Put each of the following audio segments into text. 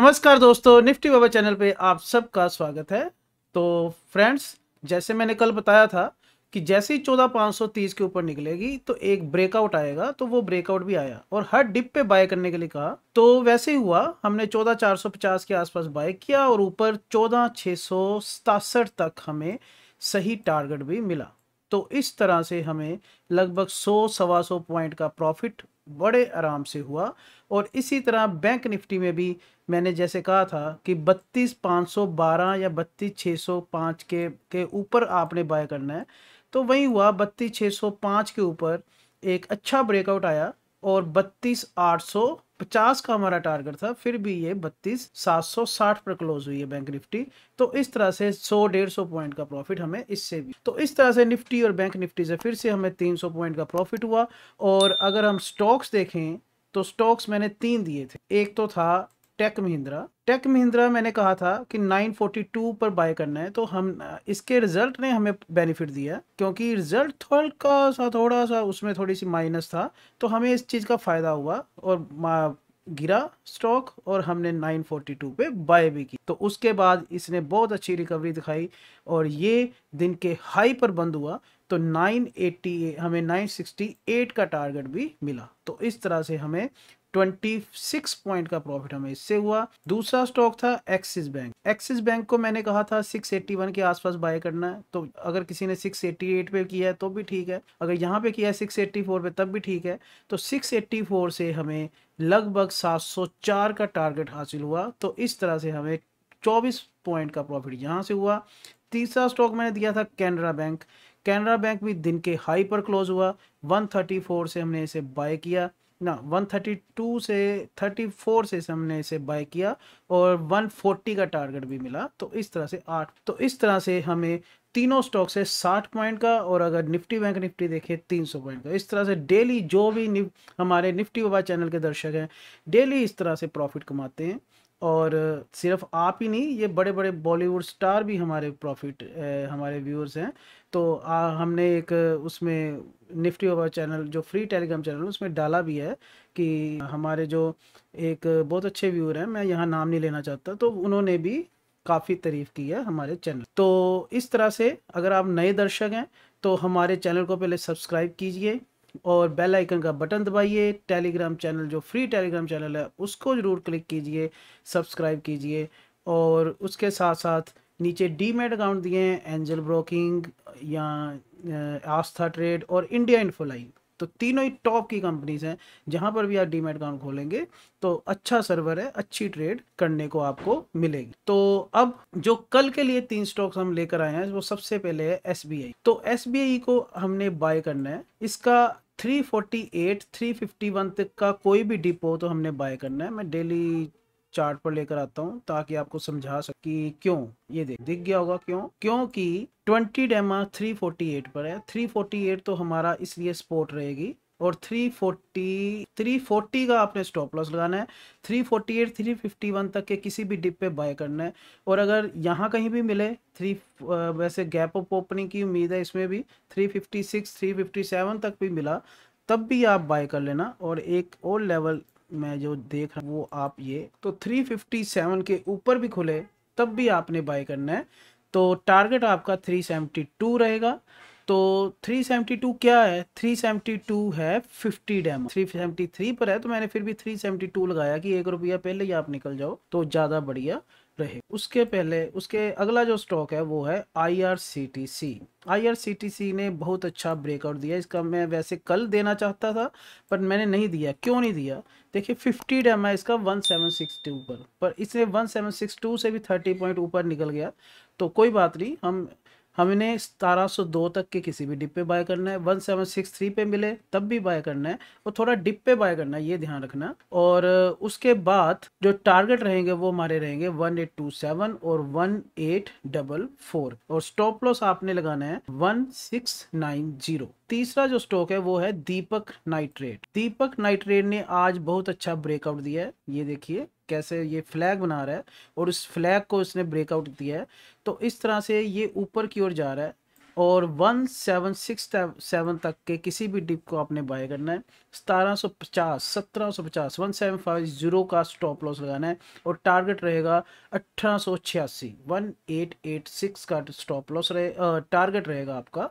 नमस्कार दोस्तों निफ्टी बाबा चैनल पे आप सबका स्वागत है तो फ्रेंड्स जैसे मैंने कल बताया था कि जैसे ही चौदह पाँच सौ तीस के ऊपर निकलेगी तो एक ब्रेकआउट आएगा तो वो ब्रेकआउट भी आया और हर डिप पे बाय करने के लिए कहा तो वैसे ही हुआ हमने चौदह चार सौ पचास के आसपास बाय किया और ऊपर चौदह छः सौ सतासठ तक हमें सही टारगेट भी मिला तो इस तरह से हमें लगभग सौ सवा सौ पॉइंट का प्रॉफिट बड़े आराम से हुआ और इसी तरह बैंक निफ्टी में भी मैंने जैसे कहा था कि बत्तीस पाँच सौ बारह या बत्तीस छः सौ पाँच के के ऊपर आपने बाय करना है तो वही हुआ बत्तीस छः सौ पाँच के ऊपर एक अच्छा ब्रेकआउट आया और बत्तीस आठ सौ 50 का हमारा टारगेट था फिर भी ये बत्तीस सात सौ साठ पर क्लोज हुई है बैंक निफ्टी तो इस तरह से 100 डेढ़ सौ पॉइंट का प्रॉफिट हमें इससे भी तो इस तरह से निफ्टी और बैंक निफ्टी से फिर से हमें 300 पॉइंट का प्रॉफिट हुआ और अगर हम स्टॉक्स देखें तो स्टॉक्स मैंने तीन दिए थे एक तो था टेक महिंद्रा टेक महिंद्रा मैंने कहा था कि 942 पर बाय करना है तो हम इसके रिजल्ट ने हमें बेनिफिट दिया क्योंकि रिजल्ट थोड़ा सा थोड़ा सा उसमें थोड़ी सी माइनस था तो हमें इस चीज़ का फ़ायदा हुआ और गिरा स्टॉक और हमने 942 पे बाय भी की तो उसके बाद इसने बहुत अच्छी रिकवरी दिखाई और ये दिन के हाई पर बंद हुआ तो 980 हमें 968 का टारगेट भी मिला तो इस तरह से हमें 26 पॉइंट का प्रॉफिट हमें इससे हुआ दूसरा स्टॉक था एक्सिस बैंक एक्सिस बैंक को मैंने कहा था 681 के आसपास बाय करना है तो अगर किसी ने 688 पे किया है तो भी ठीक है अगर यहाँ पे किया है 684 पे तब भी ठीक है तो 684 से हमें लगभग 704 का टारगेट हासिल हुआ तो इस तरह से हमें 24 पॉइंट का प्रॉफिट यहाँ से हुआ तीसरा स्टॉक मैंने दिया था कैनरा बैंक कैनरा बैंक भी दिन के हाई पर क्लोज हुआ 134 से हमने इसे बाय किया ना 132 से 34 से हमने इसे बाय किया और 140 का टारगेट भी मिला तो इस तरह से आठ तो इस तरह से हमें तीनों स्टॉक से 60 पॉइंट का और अगर निफ्टी बैंक निफ्टी देखें 300 पॉइंट का इस तरह से डेली जो भी निफ, हमारे निफ्टी बाबा चैनल के दर्शक हैं डेली इस तरह से प्रॉफिट कमाते हैं और सिर्फ आप ही नहीं ये बड़े बड़े बॉलीवुड स्टार भी हमारे प्रॉफिट हमारे व्यूअर्स हैं तो आ, हमने एक उसमें निफ्टी ओवर चैनल जो फ्री टेलीग्राम चैनल है उसमें डाला भी है कि हमारे जो एक बहुत अच्छे व्यूअर हैं मैं यहाँ नाम नहीं लेना चाहता तो उन्होंने भी काफ़ी तारीफ़ की है हमारे चैनल तो इस तरह से अगर आप नए दर्शक हैं तो हमारे चैनल को पहले सब्सक्राइब कीजिए और बेल आइकन का बटन दबाइए टेलीग्राम चैनल जो फ्री टेलीग्राम चैनल है उसको ज़रूर क्लिक कीजिए सब्सक्राइब कीजिए और उसके साथ साथ नीचे डीमेट अकाउंट दिए हैं एंजल ब्रोकिंग या आस्था ट्रेड और इंडिया इन्फोलाइन तो तीनों ही टॉप की कंपनीज हैं जहां पर भी आप डीमेट अकाउंट खोलेंगे तो अच्छा सर्वर है अच्छी ट्रेड करने को आपको मिलेगी तो अब जो कल के लिए तीन स्टॉक्स हम लेकर आए हैं वो सबसे पहले है एस तो एस को हमने बाय करना है इसका 348, 351 तक का कोई भी डिपो तो हमने बाय करना है मैं डेली चार्ट पर लेकर आता हूँ ताकि आपको समझा सके क्यों ये देख दिख गया होगा क्यों क्योंकि 20 डेमा 348 पर है 348 तो हमारा इसलिए सपोर्ट रहेगी और 340 340 का आपने स्टॉप लॉस लगाना है 348 351 तक के किसी भी डिप पे बाय करना है और अगर यहाँ कहीं भी मिले थ्री वैसे गैप ऑफ ओपनिंग की उम्मीद है इसमें भी 356 357 तक भी मिला तब भी आप बाय कर लेना और एक और लेवल मैं जो देख रहा हूँ वो आप ये तो 357 के ऊपर भी खुले तब भी आपने बाय करना है तो टारगेट आपका 372 रहेगा तो 372 क्या है 372 है 50 डैम 373 पर है तो मैंने फिर भी 372 लगाया कि एक रुपया पहले ही आप निकल जाओ तो ज़्यादा बढ़िया रहे उसके पहले उसके अगला जो स्टॉक है वो है आईआरसीटीसी आईआरसीटीसी ने बहुत अच्छा ब्रेकआउट दिया इसका मैं वैसे कल देना चाहता था पर मैंने नहीं दिया क्यों नहीं दिया देखिए 50 डेम है इसका 1762 पर पर इसने 1762 से भी 30 पॉइंट ऊपर निकल गया तो कोई बात नहीं हम हमने सतारह सौ दो तक के किसी भी डिप पे बाय करना है वन सेवन सिक्स थ्री पे मिले तब भी बाय करना है और थोड़ा डिप पे बाय करना है ये ध्यान रखना और उसके बाद जो टारगेट रहेंगे वो हमारे रहेंगे वन एट टू सेवन और वन एट डबल फोर और स्टॉप लॉस आपने लगाना है वन सिक्स नाइन जीरो तीसरा जो स्टॉक है वो है दीपक नाइट्रेट दीपक नाइट्रेट ने आज बहुत अच्छा ब्रेकआउट दिया है ये देखिए कैसे ये फ्लैग बना रहा है और उस फ्लैग को उसने ब्रेकआउट दिया है तो इस तरह से ये ऊपर की ओर जा रहा है और वन सेवन सिक्स सेवन तक के किसी भी डिप को आपने बाय करना है सतारह सौ पचास सत्रह सौ पचास वन सेवन फाइव जीरो का स्टॉप लॉस लगाना है और टारगेट रहेगा अट्ठारह सौ छियासी वन एट एट सिक्स का स्टॉप लॉस रहे टारगेट रहेगा आपका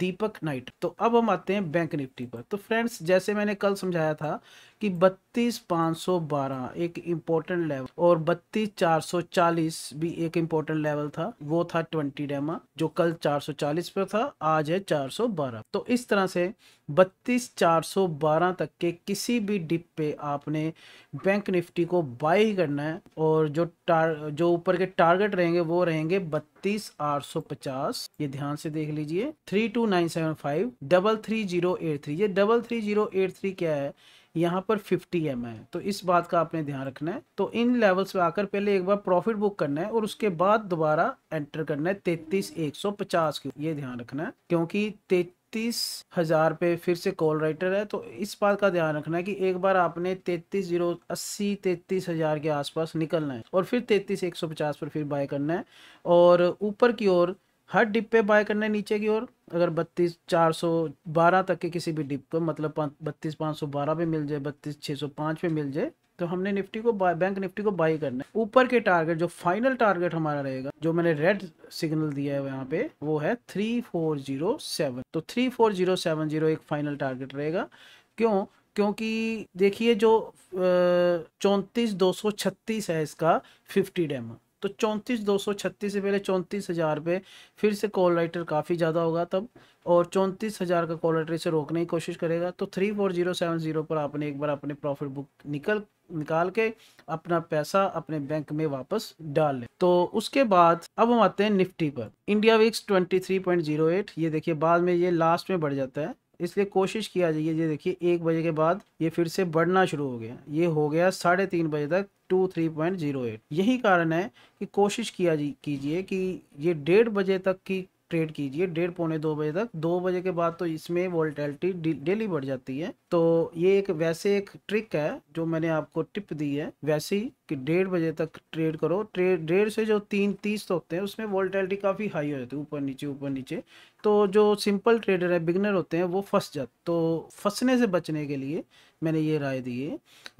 दीपक नाइट तो अब हम आते हैं बैंक निफ्टी पर तो फ्रेंड्स जैसे मैंने कल समझाया था कि बत्तीस पाँच सौ बारह एक इम्पोर्टेंट लेवल और बत्तीस चार सौ चालीस भी एक इम्पोर्टेंट लेवल था वो था ट्वेंटी डेमा जो कल चार सौ चालीस पर था आज है चार सौ बारह तो इस तरह से बत्तीस चार सौ बारह तक के किसी भी डिप पे आपने बैंक निफ्टी को बाय ही करना है और जो टार जो ऊपर के टारगेट रहेंगे वो रहेंगे बत्तीस आठ सौ पचास ये ध्यान से देख लीजिए three two nine seven five double three zero eight three ये double three zero eight three क्या है यहाँ पर 50 एम है तो इस बात का आपने ध्यान रखना है तो इन लेवल्स पे आकर पहले एक बार प्रॉफिट बुक करना है और उसके बाद दोबारा एंटर करना है तैतीस एक सौ पचास की ये ध्यान रखना है क्योंकि तैतीस हजार पे फिर से कॉल राइटर है तो इस बात का ध्यान रखना है कि एक बार आपने तैतीस जीरो अस्सी तैतीस हजार के आसपास निकलना है और फिर तैतीस एक सौ पचास पर फिर बाय करना है और ऊपर की ओर हर डिप पे बाय करना है नीचे की ओर अगर बत्तीस चार सौ बारह तक के किसी भी डिप पर मतलब बत्तीस पाँच सौ बारह पे मिल जाए बत्तीस छः सौ पाँच पे मिल जाए तो हमने निफ्टी को बैंक निफ्टी को बाई करना है ऊपर के टारगेट जो फाइनल टारगेट हमारा रहेगा जो मैंने रेड सिग्नल दिया है यहाँ पे वो है थ्री फोर जीरो सेवन तो three four zero seven zero एक फाइनल टारगेट रहेगा क्यों क्योंकि देखिए जो चौंतीस दो सौ छत्तीस है इसका फिफ्टी डेमा तो चौंतीस दो सौ छत्तीस से पहले चौंतीस हज़ार पे फिर से कॉल राइटर काफ़ी ज़्यादा होगा तब और चौंतीस हज़ार का कॉल राइटर इसे रोकने की कोशिश करेगा तो three four zero seven zero पर आपने एक बार अपने प्रॉफिट बुक निकल निकाल के अपना पैसा अपने बैंक में वापस डाल लें तो उसके बाद अब हम आते हैं निफ्टी पर India VIX twenty three point zero eight ये देखिए बाद में ये लास्ट में बढ़ जाता है इसलिए कोशिश किया जाइए ये देखिए एक बजे के बाद ये फिर से बढ़ना शुरू हो गया ये हो गया साढ़े तीन बजे तक two three point zero eight यही कारण है कि कोशिश किया कीजिए कि ये डेढ़ बजे तक की ट्रेड कीजिए डेढ़ पौने दो बजे तक दो बजे के बाद तो इसमें वोल्टेलिटी डेली बढ़ जाती है तो ये एक वैसे एक ट्रिक है जो मैंने आपको टिप दी है वैसे ही कि डेढ़ बजे तक ट्रेड करो ट्रेड डेढ़ से जो तीन तीस तो होते हैं उसमें वोल्टेलिटी काफ़ी हाई हो जाती है ऊपर नीचे ऊपर नीचे तो जो सिंपल ट्रेडर है बिगनर होते हैं वो फंस जाते तो फंसने से बचने के लिए मैंने ये राय दी है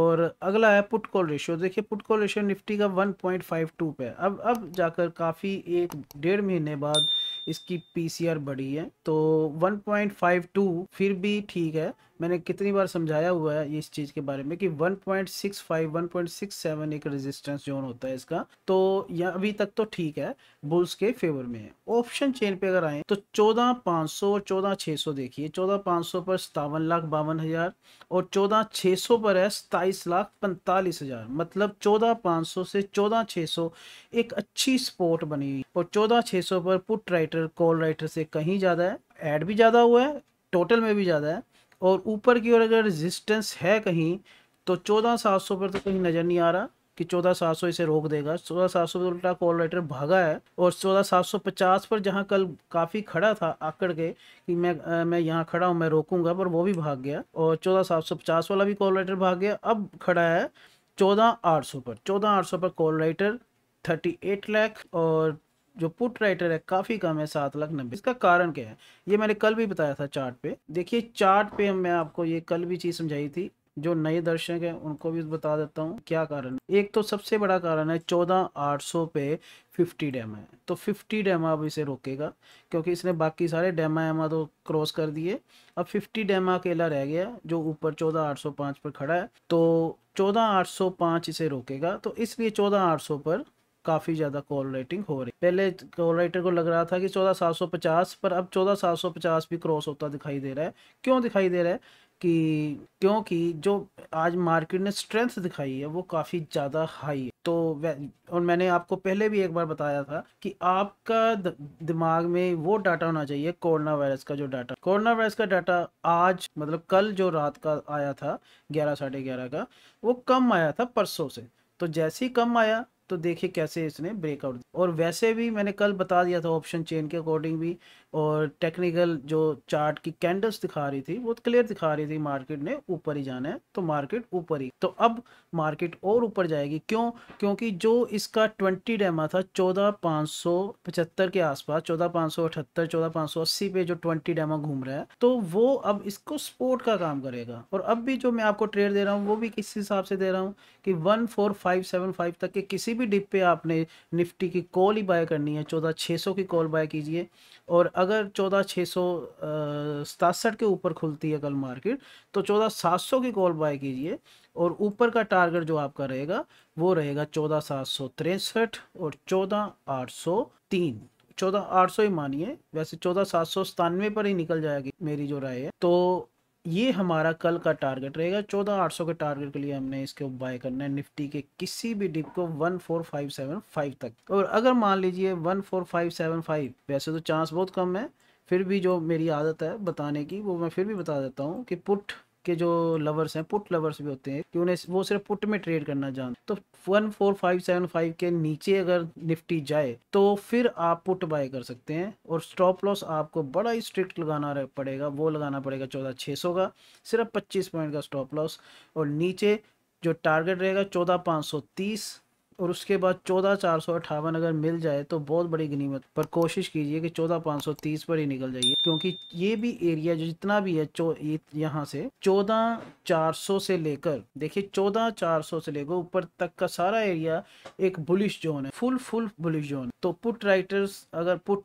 और अगला है पुट कॉल रेशियो देखिए पुट कॉल रेशियो निफ्टी का 1.52 पे है अब अब जाकर काफ़ी एक डेढ़ महीने बाद इसकी पीसीआर बड़ी है तो 1.52 फिर भी ठीक है मैंने कितनी बार समझाया हुआ है इस चीज़ के बारे में कि 1.65 1.67 एक रेजिस्टेंस जोन होता है इसका तो यह अभी तक तो ठीक है बुल्स के फेवर में है ऑप्शन चेन पे अगर आए तो चौदह पाँच सौ और चौदह छः सौ देखिए चौदह पाँच सौ पर सतावन लाख बावन हज़ार और चौदह छः सौ पर है सताईस लाख पैंतालीस हज़ार मतलब चौदह पाँच सौ से चौदह छः सौ एक अच्छी स्पोर्ट बनी हुई और चौदह छः सौ पर पुट राइटर कॉल राइटर से कहीं ज़्यादा है एड भी ज़्यादा हुआ है टोटल में भी ज़्यादा है और ऊपर की ओर अगर रेजिस्टेंस है कहीं तो चौदह सात सौ पर तो कहीं नज़र नहीं आ रहा कि चौदह सात सौ इसे रोक देगा चौदह सात सौ उल्टा कॉल राइटर भागा है और चौदह सात सौ पचास पर जहाँ कल काफ़ी खड़ा था आकड़ के कि मैं आ, मैं यहाँ खड़ा हूँ मैं रोकूंगा पर वो भी भाग गया और चौदह सात सौ पचास वाला भी कॉल राइटर भाग गया अब खड़ा है चौदह आठ सौ पर चौदह आठ सौ पर call writer thirty eight lakh और जो पुट राइटर है काफ़ी कम है सात लाख नब्बे इसका कारण क्या है ये मैंने कल भी बताया था चार्ट पे देखिए चार्ट पे मैं आपको ये कल भी चीज़ समझाई थी जो नए दर्शक हैं उनको भी बता देता हूँ क्या कारण एक तो सबसे बड़ा कारण है चौदह आठ सौ पे फिफ्टी डैम है तो फिफ्टी डेमा अब इसे रोकेगा क्योंकि इसने बाकी सारे डैमा एमा तो क्रॉस कर दिए अब फिफ्टी डैमा अकेला रह गया जो ऊपर चौदह आठ सौ पाँच पर खड़ा है तो चौदह आठ सौ पाँच इसे रोकेगा तो इसलिए चौदह आठ सौ पर काफ़ी ज़्यादा कॉल राइटिंग हो रही पहले कॉल राइटर को लग रहा था कि चौदह सात सौ पचास पर अब चौदह सात सौ पचास भी क्रॉस होता दिखाई दे रहा है क्यों दिखाई दे रहा है कि क्योंकि जो आज मार्केट ने स्ट्रेंथ दिखाई है वो काफ़ी ज़्यादा हाई है तो और मैंने आपको पहले भी एक बार बताया था कि आपका दिमाग में वो डाटा होना चाहिए कोरोना वायरस का जो डाटा कोरोना वायरस का डाटा आज मतलब कल जो रात का आया था ग्यारह साढ़े ग्यारह का वो कम आया था परसों से तो जैसे ही कम आया तो देखिए कैसे इसने ब्रेकआउट और वैसे भी मैंने कल बता दिया था ऑप्शन चेन के अकॉर्डिंग भी और टेक्निकल जो चार्ट की कैंडल्स दिखा रही थी वो क्लियर दिखा रही थी मार्केट ने ऊपर ही जाना है तो मार्केट ऊपर ही तो अब मार्केट और ऊपर जाएगी क्यों क्योंकि जो इसका ट्वेंटी डेमा था चौदह पाँच सौ पचहत्तर के आसपास चौदह पाँच सौ अठहत्तर चौदह पाँच सौ अस्सी पे जो ट्वेंटी डेमा घूम रहा है तो वो अब इसको स्पोर्ट का काम करेगा और अब भी जो मैं आपको ट्रेड दे रहा हूँ वो भी किस हिसाब से दे रहा हूँ कि one four five seven five तक के किसी भी डिप पे आपने निफ्टी की कॉल ही बाय करनी है चौदह छः सौ की कॉल बाय कीजिए और अगर चौदह छः सौ सतासठ के ऊपर खुलती है कल मार्केट तो चौदह सात सौ की कॉल बाय कीजिए और ऊपर का टारगेट जो आपका रहेगा वो रहेगा चौदह सात सौ तिरसठ और चौदह आठ सौ तीन चौदह आठ सौ ही मानिए वैसे चौदह सात सौ सतानवे पर ही निकल जाएगी मेरी जो राय है तो ये हमारा कल का टारगेट रहेगा चौदह आठ सौ के टारगेट के लिए हमने इसके बाय करना है निफ्टी के किसी भी डिप को one four five seven five तक और अगर मान लीजिए one four five seven five वैसे तो चांस बहुत कम है फिर भी जो मेरी आदत है बताने की वो मैं फिर भी बता देता हूँ कि पुट के जो लवर्स हैं पुट लवर्स भी होते हैं कि उन्हें वो सिर्फ पुट में ट्रेड करना जान तो one four five seven five के नीचे अगर निफ्टी जाए तो फिर आप पुट बाय कर सकते हैं और स्टॉप लॉस आपको बड़ा ही स्ट्रिक्ट लगाना पड़ेगा वो लगाना पड़ेगा चौदह छः सौ का सिर्फ पच्चीस पॉइंट का स्टॉप लॉस और नीचे जो टारगेट रहेगा चौदह पाँच सौ तीस और उसके बाद चौदह चार सौ अट्ठावन अगर मिल जाए तो बहुत बड़ी गनीमत पर कोशिश कीजिए कि चौदह पाँच सौ तीस पर ही निकल जाइए क्योंकि ये भी एरिया जो जितना भी है यहाँ से चौदह चार सौ से लेकर देखिए चौदह चार सौ से लेकर ऊपर तक का सारा एरिया एक बुलिश जोन है फुल फुल बुलिश जोन तो पुट राइटर्स अगर पुट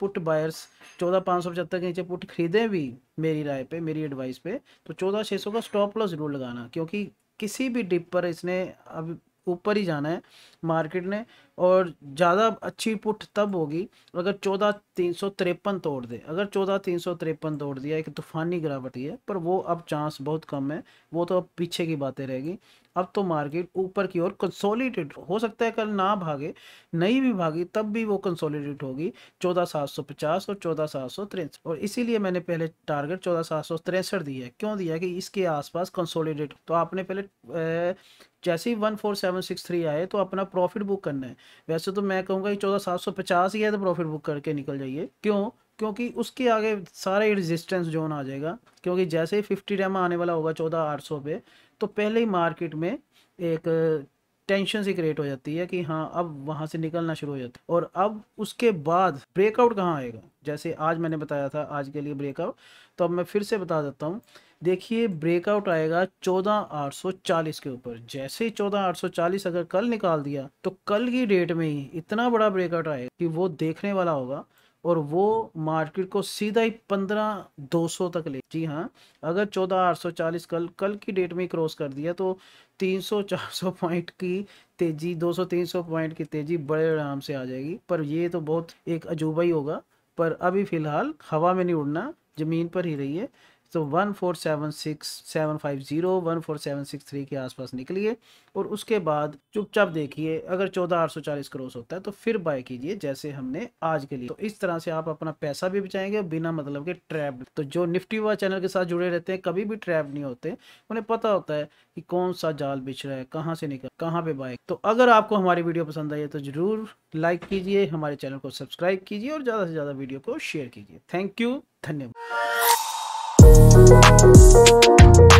पुट बायर्स चौदह पाँच सौ पचहत्तर के नीचे पुट खरीदें भी मेरी राय पे मेरी एडवाइस पे तो चौदह छः सौ का स्टॉप लॉस जरूर लगाना क्योंकि किसी भी डिप पर इसने अब ऊपर ही जाना है मार्केट ने और ज़्यादा अच्छी पुट तब होगी अगर चौदह तीन सौ तिरपन तोड़ दे अगर चौदह तीन सौ तिरपन तोड़ दिया एक तूफानी गिरावटी है पर वो अब चांस बहुत कम है वो तो अब पीछे की बातें रहेगी अब तो मार्केट ऊपर की ओर कंसोलिडेट हो सकता है कल ना भागे नहीं भी भागी तब भी वो कंसोलिडेट होगी चौदह सात सौ पचास और चौदह सात सौ तिरसठ और इसीलिए मैंने पहले टारगेट चौदह सात सौ तिरसठ दिया है क्यों दिया कि इसके आसपास कंसोलिडेट तो आपने पहले ए, जैसे ही one four seven six three आए तो अपना प्रॉफिट बुक करना है वैसे तो मैं कहूँगा कि चौदह सात सौ पचास ही है तो प्रॉफिट बुक करके निकल जाइए क्यों क्योंकि उसके आगे सारा ही रेजिस्टेंस जोन आ जाएगा क्योंकि जैसे ही फिफ्टी डेम आने वाला होगा चौदह आठ सौ पे तो पहले ही मार्केट में एक टेंशन सी क्रिएट हो जाती है कि हाँ अब वहाँ से निकलना शुरू हो जाता है और अब उसके बाद ब्रेकआउट कहाँ आएगा जैसे आज मैंने बताया था आज के लिए ब्रेकआउट तो अब मैं फिर से बता देता हूँ देखिए ब्रेकआउट आएगा 14840 के ऊपर जैसे ही 14840 अगर कल निकाल दिया तो कल की डेट में ही इतना बड़ा ब्रेकआउट आएगा कि वो देखने वाला होगा और वो मार्केट को सीधा ही पंद्रह दो सौ तक ले जी हाँ अगर चौदह आठ सौ चालीस कल कल की डेट में क्रॉस कर दिया तो तीन सौ चार सौ पॉइंट की तेजी दो सौ तीन सौ पॉइंट की तेजी बड़े आराम से आ जाएगी पर ये तो बहुत एक अजूबा ही होगा पर अभी फिलहाल हवा में नहीं उड़ना ज़मीन पर ही रही है तो one four seven six seven five zero one four seven six three के आसपास निकलिए और उसके बाद चुपचाप देखिए अगर चौदह आठ सौ चालीस क्रॉस होता है तो फिर बाय कीजिए जैसे हमने आज के लिए तो इस तरह से आप अपना पैसा भी बचाएंगे बिना मतलब के ट्रैप तो जो निफ्टी हुआ चैनल के साथ जुड़े रहते हैं कभी भी ट्रैप नहीं होते उन्हें पता होता है कि कौन सा जाल बिछ रहा है कहाँ से निकल कहाँ पे बाय तो अगर आपको हमारी वीडियो पसंद आई है तो जरूर लाइक कीजिए हमारे चैनल को सब्सक्राइब कीजिए और ज़्यादा से ज़्यादा वीडियो को शेयर कीजिए थैंक यू धन्यवाद Thank you